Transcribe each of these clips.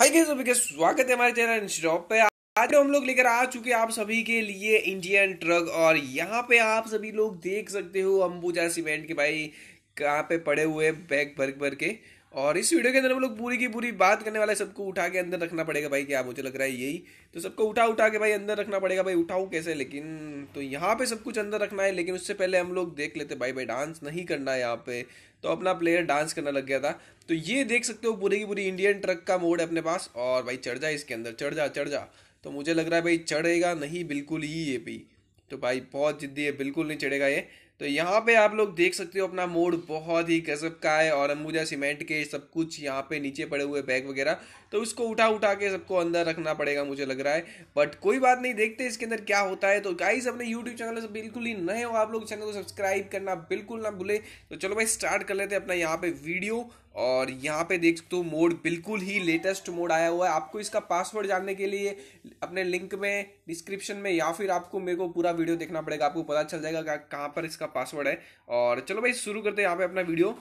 hi guys सभी का स्वागत है हमारे चैनल इंस्टॉप पे आज हम लोग लेकर आ चुके हैं आप सभी के लिए इंडियन ट्रक और यहाँ पे आप सभी लोग देख सकते हो अंबुजा सीमेंट के भाई कहाँ पे पड़े हुए बैग भर भर के और इस वीडियो के अंदर हम लोग पूरी की पूरी बात करने वाले सबको उठा के अंदर रखना पड़ेगा भाई क्या मुझे लग रहा है यही तो सबको उठा उठा के भाई अंदर रखना पड़ेगा भाई उठाऊँ कैसे लेकिन तो यहाँ पे सब कुछ अंदर रखना है लेकिन उससे पहले हम लोग देख लेते भाई भाई डांस नहीं करना है यहाँ पे तो अपना प्लेयर डांस करना लग गया था तो ये देख सकते हो पूरी की पूरी इंडियन ट्रक का मोड है अपने पास और भाई चढ़ जा इसके अंदर चढ़ जा चढ़ जा तो मुझे लग रहा है भाई चढ़ेगा नहीं बिल्कुल ही ये भी तो भाई बहुत जिद्दी है बिल्कुल नहीं चढ़ेगा ये तो यहाँ पे आप लोग देख सकते हो अपना मोड बहुत ही गजब का है और अंबुजा सीमेंट के सब कुछ यहाँ पे नीचे पड़े हुए बैग वगैरह तो उसको उठा उठा के सबको अंदर रखना पड़ेगा मुझे लग रहा है बट कोई बात नहीं देखते इसके अंदर क्या होता है तो गाइस अपने यूट्यूब चैनल से बिल्कुल ही नए हो आप लोग चैनल को सब्सक्राइब करना बिल्कुल ना भूले तो चलो भाई स्टार्ट कर लेते हैं अपना यहाँ पे वीडियो और यहाँ पे देख सकते हो मोड बिल्कुल ही लेटेस्ट मोड आया हुआ है आपको इसका पासवर्ड जानने के लिए अपने लिंक में डिस्क्रिप्शन में या फिर आपको मेरे को पूरा वीडियो देखना पड़ेगा आपको पता चल जाएगा कहाँ पर इसका पासवर्ड है और चलो भाई शुरू करते हैं यहाँ पे अपना वीडियो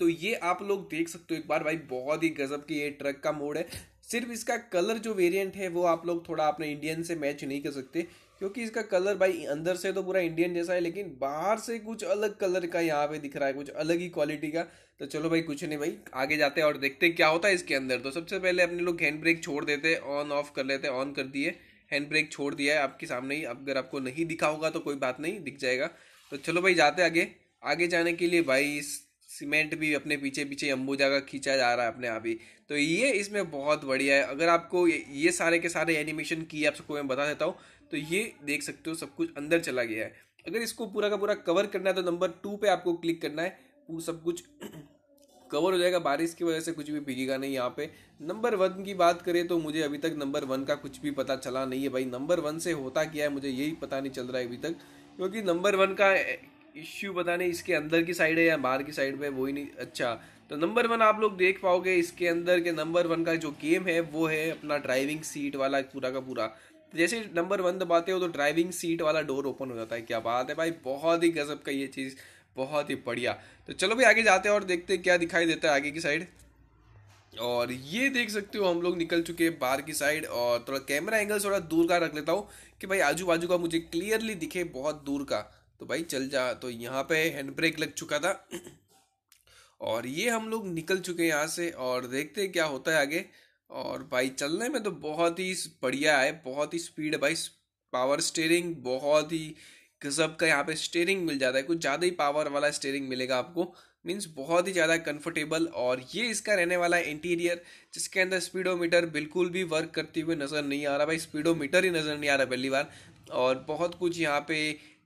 तो ये आप लोग देख सकते हो एक बार भाई बहुत ही गजब की ये ट्रक का मोड है सिर्फ इसका कलर जो वेरिएंट है वो आप लोग थोड़ा अपने इंडियन से मैच नहीं कर सकते क्योंकि इसका कलर भाई अंदर से तो पूरा इंडियन जैसा है लेकिन बाहर से कुछ अलग कलर का यहाँ पे दिख रहा है कुछ अलग ही क्वालिटी का तो चलो भाई कुछ नहीं भाई आगे जाते हैं और देखते हैं क्या होता है इसके अंदर तो सबसे पहले अपने लोग हैंड ब्रेक छोड़ देते ऑन ऑफ कर लेते ऑन कर दिए हैंड ब्रेक छोड़ दिया है आपके सामने ही अगर आपको नहीं दिखा होगा तो कोई बात नहीं दिख जाएगा तो चलो भाई जाते आगे आगे जाने के लिए भाई सीमेंट भी अपने पीछे पीछे अंबुजा का खींचा जा रहा है अपने आप ही तो ये इसमें बहुत बढ़िया है अगर आपको ये, सारे के सारे एनिमेशन की आप सबको मैं बता देता हूँ तो ये देख सकते हो सब कुछ अंदर चला गया है अगर इसको पूरा का पूरा कवर करना है तो नंबर टू पे आपको क्लिक करना है सब कुछ कवर हो जाएगा बारिश की वजह से कुछ भी भिगेगा नहीं यहाँ पे नंबर वन की बात करें तो मुझे अभी तक नंबर वन का कुछ भी पता चला नहीं है भाई नंबर वन से होता क्या है मुझे यही पता नहीं चल रहा है अभी तक क्योंकि नंबर वन का इश्यू पता नहीं इसके अंदर की साइड है या बाहर की साइड में वो ही नहीं अच्छा तो नंबर वन आप लोग देख पाओगे इसके अंदर के नंबर वन का जो गेम है वो है अपना ड्राइविंग सीट वाला पूरा का पूरा तो जैसे नंबर वन दबाते हो तो ड्राइविंग सीट वाला डोर ओपन हो जाता है क्या बात है भाई बहुत ही गजब का ये चीज़ बहुत ही बढ़िया तो चलो भाई आगे जाते हैं और देखते हैं क्या दिखाई देता है आगे की साइड और ये देख सकते हो हम लोग निकल चुके हैं बाहर की साइड और थोड़ा कैमरा एंगल थोड़ा दूर का रख लेता हूँ कि भाई आजू बाजू का मुझे क्लियरली दिखे बहुत दूर का तो भाई चल जा तो यहाँ पे हैंड ब्रेक लग चुका था और ये हम लोग निकल चुके हैं यहाँ से और देखते हैं क्या होता है आगे और भाई चलने में तो बहुत ही बढ़िया है बहुत ही स्पीड है भाई पावर स्टेयरिंग बहुत ही गजब का यहाँ पे स्टेयरिंग मिल जाता है कुछ ज़्यादा ही पावर वाला स्टेयरिंग मिलेगा आपको मीन्स बहुत ही ज़्यादा कंफर्टेबल और ये इसका रहने वाला है इंटीरियर जिसके अंदर स्पीडोमीटर बिल्कुल भी वर्क करते हुए नज़र नहीं आ रहा भाई स्पीडोमीटर ही नज़र नहीं आ रहा पहली बार और बहुत कुछ यहाँ पे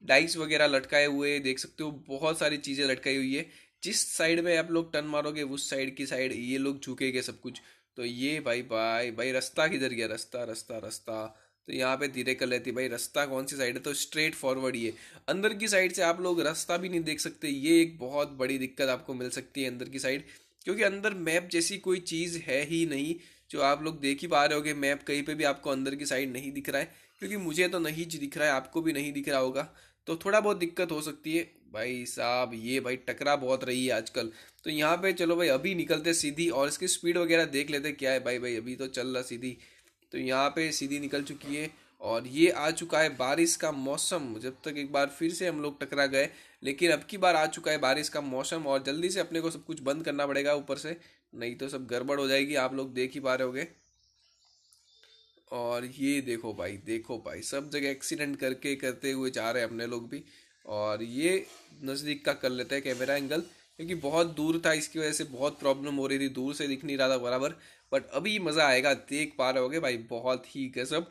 डाइस वगैरह लटकाए हुए देख सकते हो बहुत सारी चीज़ें लटकाई हुई है जिस साइड में आप लोग टर्न मारोगे उस साइड की साइड ये लोग झुके गए सब कुछ तो ये भाई भाई भाई रास्ता किधर गया रास्ता रास्ता रास्ता तो यहाँ पे धीरे कर लेती भाई रास्ता कौन सी साइड है तो स्ट्रेट फॉरवर्ड ये अंदर की साइड से आप लोग रास्ता भी नहीं देख सकते ये एक बहुत बड़ी दिक्कत आपको मिल सकती है अंदर की साइड क्योंकि अंदर मैप जैसी कोई चीज़ है ही नहीं जो आप लोग देख ही पा रहे हो मैप कहीं पर भी आपको अंदर की साइड नहीं दिख रहा है क्योंकि मुझे तो नहीं दिख रहा है आपको भी नहीं दिख रहा होगा तो थोड़ा बहुत दिक्कत हो सकती है भाई साहब ये भाई टकरा बहुत रही है आजकल तो यहाँ पे चलो भाई अभी निकलते सीधी और इसकी स्पीड वगैरह देख लेते क्या है भाई भाई अभी तो चल रहा सीधी तो यहाँ पे सीधी निकल चुकी है और ये आ चुका है बारिश का मौसम जब तक एक बार फिर से हम लोग टकरा गए लेकिन अब की बार आ चुका है बारिश का मौसम और जल्दी से अपने को सब कुछ बंद करना पड़ेगा ऊपर से नहीं तो सब गड़बड़ हो जाएगी आप लोग देख ही पा रहे होगे और ये देखो भाई देखो भाई सब जगह एक्सीडेंट करके करते हुए जा रहे हैं अपने लोग भी और ये नज़दीक का कर लेते हैं कैमरा एंगल क्योंकि बहुत दूर था इसकी वजह से बहुत प्रॉब्लम हो रही थी दूर से दिख नहीं रहा था बराबर बट अभी मज़ा आएगा देख पा रहे होगे भाई बहुत ही गजब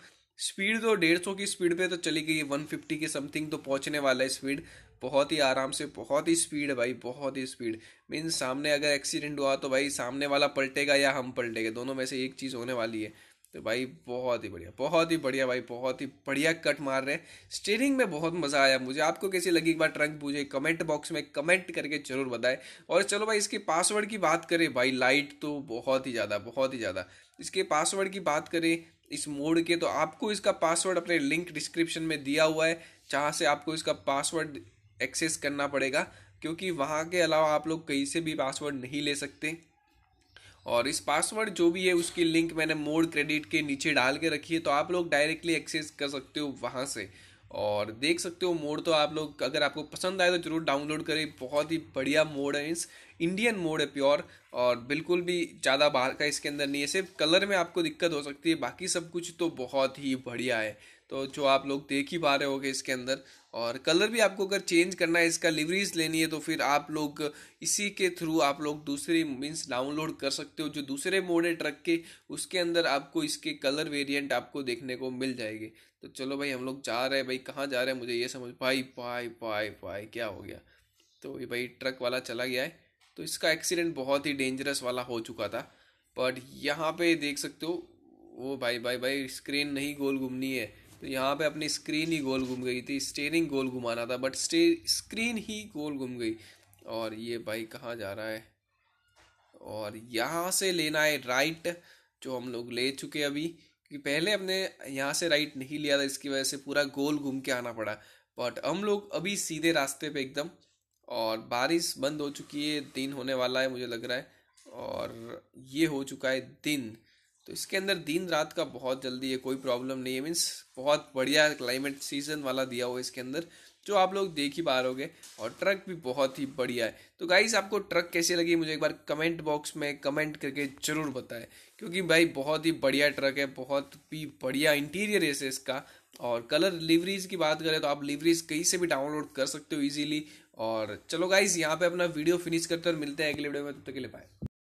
स्पीड तो डेढ़ सौ की स्पीड पे तो चली गई वन फिफ्टी के समथिंग तो पहुंचने वाला है स्पीड बहुत ही आराम से बहुत ही स्पीड है भाई बहुत ही स्पीड मीन सामने अगर एक्सीडेंट हुआ तो भाई सामने वाला पलटेगा या हम पलटेगा दोनों में से एक चीज़ होने वाली है तो भाई बहुत ही बढ़िया बहुत ही बढ़िया भाई बहुत ही बढ़िया कट मार रहे हैं स्टीयरिंग में बहुत मज़ा आया मुझे आपको कैसी लगी एक बार ट्रंक पूछे कमेंट बॉक्स में कमेंट करके जरूर बताएं और चलो भाई इसके पासवर्ड की बात करें भाई लाइट तो बहुत ही ज़्यादा बहुत ही ज़्यादा इसके पासवर्ड की बात करें इस मोड के तो आपको इसका पासवर्ड अपने लिंक डिस्क्रिप्शन में दिया हुआ है जहाँ से आपको इसका पासवर्ड एक्सेस करना पड़ेगा क्योंकि वहाँ के अलावा आप लोग कहीं से भी पासवर्ड नहीं ले सकते और इस पासवर्ड जो भी है उसकी लिंक मैंने मोड क्रेडिट के नीचे डाल के रखी है तो आप लोग डायरेक्टली एक्सेस कर सकते हो वहाँ से और देख सकते हो मोड तो आप लोग अगर आपको पसंद आए तो ज़रूर डाउनलोड करें बहुत ही बढ़िया मोड है इस इंडियन मोड है प्योर और बिल्कुल भी ज़्यादा बाहर का इसके अंदर नहीं है सिर्फ कलर में आपको दिक्कत हो सकती है बाकी सब कुछ तो बहुत ही बढ़िया है तो जो आप लोग देख ही पा रहे होगे इसके अंदर और कलर भी आपको अगर चेंज करना है इसका लिवरीज लेनी है तो फिर आप लोग इसी के थ्रू आप लोग दूसरी मीन्स डाउनलोड कर सकते हो जो दूसरे मोड है ट्रक के उसके अंदर आपको इसके कलर वेरिएंट आपको देखने को मिल जाएंगे तो चलो भाई हम लोग जा रहे हैं भाई कहाँ जा रहे हैं मुझे ये समझ भाई भाई भाई भाई क्या हो गया तो ये भाई ट्रक वाला चला गया है तो इसका एक्सीडेंट बहुत ही डेंजरस वाला हो चुका था बट यहाँ पे देख सकते हो वो भाई भाई भाई स्क्रीन नहीं गोल घूमनी है तो यहाँ पे अपनी स्क्रीन ही गोल घूम गई थी स्टेयरिंग गोल घुमाना था बट स्टे स्क्रीन ही गोल घूम गई और ये भाई कहाँ जा रहा है और यहाँ से लेना है राइट जो हम लोग ले चुके अभी क्योंकि पहले हमने यहाँ से राइट नहीं लिया था इसकी वजह से पूरा गोल घूम के आना पड़ा बट हम लोग अभी सीधे रास्ते पे एकदम और बारिश बंद हो चुकी है दिन होने वाला है मुझे लग रहा है और ये हो चुका है दिन तो इसके अंदर दिन रात का बहुत जल्दी है कोई प्रॉब्लम नहीं है मीन्स बहुत बढ़िया क्लाइमेट सीजन वाला दिया हुआ है इसके अंदर जो आप लोग देख ही पा रहोगे और ट्रक भी बहुत ही बढ़िया है तो गाइज आपको ट्रक कैसे लगी मुझे एक बार कमेंट बॉक्स में कमेंट करके ज़रूर बताएं क्योंकि भाई बहुत ही बढ़िया ट्रक है बहुत ही बढ़िया इंटीरियर है इसका और कलर लिवरीज की बात करें तो आप लिवरीज कहीं से भी डाउनलोड कर सकते हो इजीली और चलो गाइज यहाँ पे अपना वीडियो फिनिश करते हैं और मिलते हैं अगले वीडियो में तब तो तक के लिए बाय